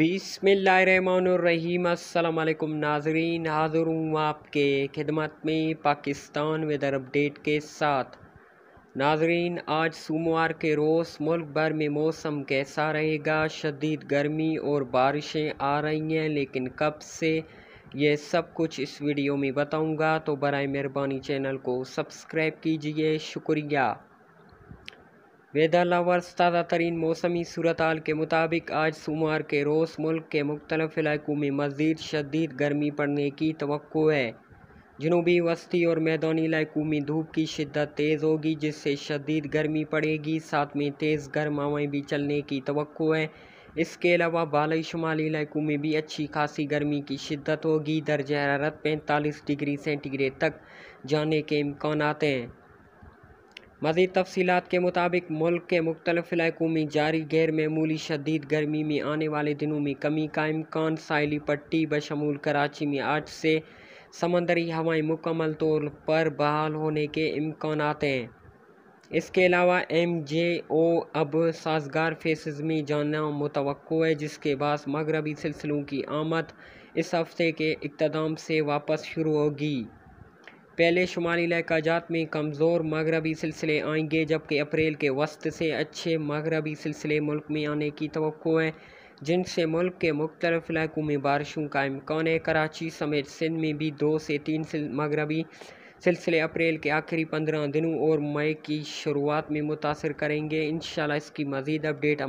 बिसमीम अल्लाम नाजरीन हाज़िर हूँ आपके खिदमत में पाकिस्तान वेदर अपडेट के साथ नाजरीन आज सोमवार के रोज़ मुल्क भर में मौसम कैसा रहेगा शदीद गर्मी और बारिशें आ रही हैं लेकिन कब से ये सब कुछ इस वीडियो में बताऊंगा तो बर मेहरबानी चैनल को सब्सक्राइब कीजिए शुक्रिया वेदर लवर्स ताज़ा तरीन मौसमी सूरत के मुताबिक आज सोमवार के रोज़ मुल्क के मुख्तलिफ इलाकों में मज़ीद शदीद गर्मी पड़ने की तो है जनूबी वस्ती और मैदानी इलाकों में धूप की शिद्दत तेज़ होगी जिससे शदीद गर्मी पड़ेगी साथ में तेज़ गर्म हवाएँ भी चलने की तो है इसके अलावा बालई शुमाली इलाकों में भी अच्छी खासी गर्मी की शिद्दत होगी दर्ज हरारत पैंतालीस डिग्री सेंटीग्रेड तक जाने के इम्कान हैं मज़ीद तफसीत के मुताबिक मुल्क के मुख्तलिफ इलाकों में जारी गैर मामूली शदीद गर्मी में आने वाले दिनों में कमी का इम्कान साइली पट्टी बशमूल कराची में आज से समंदरी हवाएं मुकम्मल तौर पर बहाल होने के इम्कान हैं इसके अलावा एम जे ओ अब साजगार फेसेस में जाना मुतव है जिसके बाद मगरबी सिलसिलों की आमद इस हफ्ते के इकतदाम से वापस शुरू होगी पहले शुमाली इलाका जात में कमज़ोर मगरबी सिलसिले आएंगे जबकि अप्रैल के वस्त से अच्छे मगरबी सिलसिले मुल्क में आने की तो है जिनसे मुल्क के मुख्तलिफ इलाकों में बारिशों का इम्कान है कराची समेत सिंध में भी दो से तीन सिल, मगरबी सिलसिले अप्रैल के आखिरी पंद्रह दिनों और मई की शुरुआत में मुतासर करेंगे इन इसकी मज़ीद अपडेट